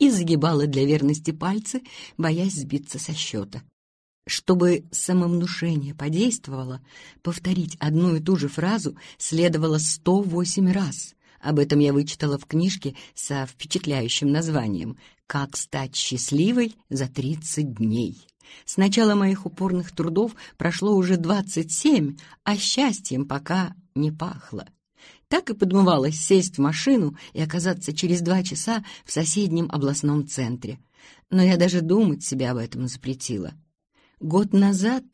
и загибала для верности пальцы, боясь сбиться со счета. Чтобы самовнушение подействовало, повторить одну и ту же фразу следовало сто восемь раз. Об этом я вычитала в книжке со впечатляющим названием «Как стать счастливой за тридцать дней». С начала моих упорных трудов прошло уже двадцать семь, а счастьем пока не пахло так и подмывалось сесть в машину и оказаться через два часа в соседнем областном центре. Но я даже думать себя об этом запретила. Год назад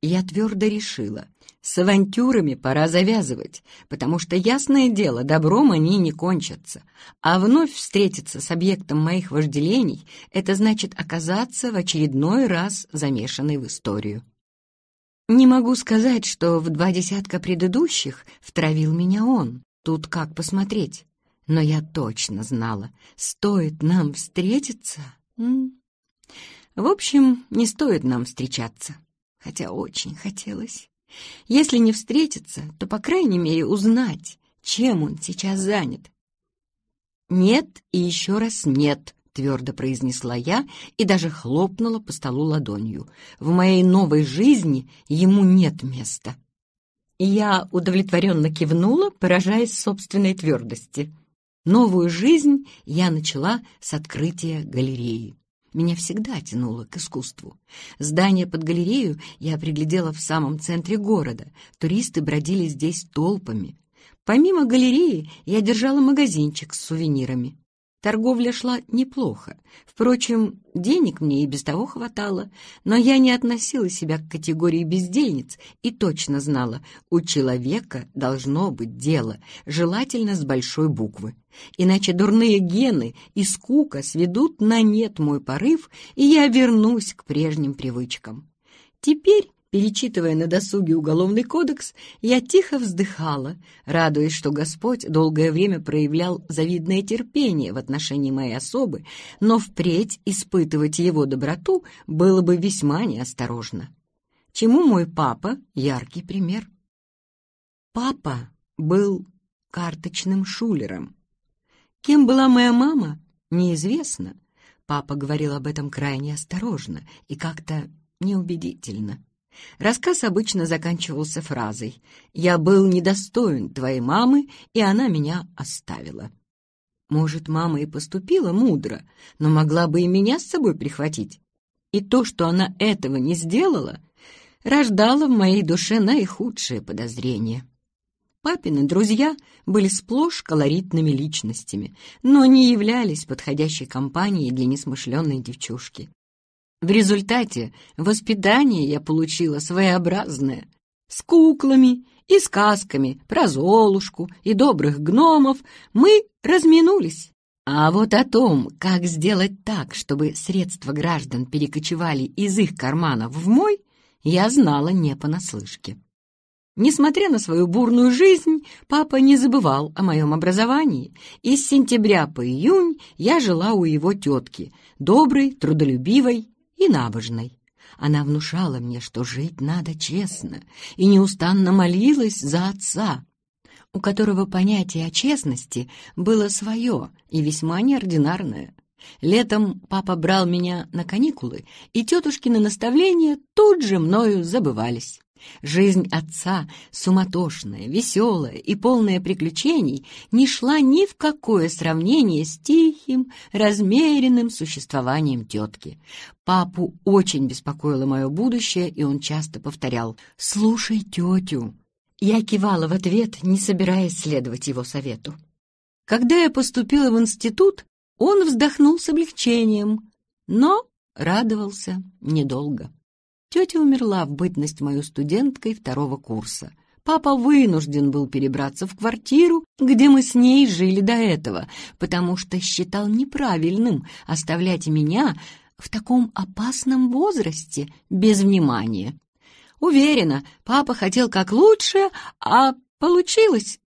я твердо решила, с авантюрами пора завязывать, потому что, ясное дело, добром они не кончатся. А вновь встретиться с объектом моих вожделений — это значит оказаться в очередной раз замешанной в историю. Не могу сказать, что в два десятка предыдущих втравил меня он, Тут как посмотреть. Но я точно знала, стоит нам встретиться... В общем, не стоит нам встречаться. Хотя очень хотелось. Если не встретиться, то, по крайней мере, узнать, чем он сейчас занят. «Нет и еще раз нет», — твердо произнесла я и даже хлопнула по столу ладонью. «В моей новой жизни ему нет места». Я удовлетворенно кивнула, поражаясь собственной твердости. Новую жизнь я начала с открытия галереи. Меня всегда тянуло к искусству. Здание под галерею я приглядела в самом центре города. Туристы бродили здесь толпами. Помимо галереи я держала магазинчик с сувенирами. Торговля шла неплохо. Впрочем, денег мне и без того хватало, но я не относила себя к категории бездельниц и точно знала, у человека должно быть дело, желательно с большой буквы. Иначе дурные гены и скука сведут на нет мой порыв, и я вернусь к прежним привычкам. Теперь перечитывая на досуге Уголовный кодекс, я тихо вздыхала, радуясь, что Господь долгое время проявлял завидное терпение в отношении моей особы, но впредь испытывать его доброту было бы весьма неосторожно. Чему мой папа яркий пример. Папа был карточным шулером. Кем была моя мама, неизвестно. Папа говорил об этом крайне осторожно и как-то неубедительно. Рассказ обычно заканчивался фразой «Я был недостоин твоей мамы, и она меня оставила». Может, мама и поступила мудро, но могла бы и меня с собой прихватить. И то, что она этого не сделала, рождало в моей душе наихудшее подозрение. Папины друзья были сплошь колоритными личностями, но не являлись подходящей компанией для несмышленной девчушки. В результате воспитание я получила своеобразное, с куклами и сказками про Золушку и добрых гномов мы разминулись. А вот о том, как сделать так, чтобы средства граждан перекочевали из их карманов в мой, я знала не понаслышке. Несмотря на свою бурную жизнь, папа не забывал о моем образовании, и с сентября по июнь я жила у его тетки, доброй, трудолюбивой и набожной. Она внушала мне, что жить надо честно, и неустанно молилась за отца, у которого понятие о честности было свое и весьма неординарное. Летом папа брал меня на каникулы, и тетушкины наставления тут же мною забывались. Жизнь отца, суматошная, веселая и полная приключений, не шла ни в какое сравнение с тихим, размеренным существованием тетки. Папу очень беспокоило мое будущее, и он часто повторял «Слушай тетю». Я кивала в ответ, не собираясь следовать его совету. Когда я поступила в институт, он вздохнул с облегчением, но радовался недолго. Тетя умерла в бытность мою студенткой второго курса. Папа вынужден был перебраться в квартиру, где мы с ней жили до этого, потому что считал неправильным оставлять меня в таком опасном возрасте без внимания. Уверена, папа хотел как лучше, а получилось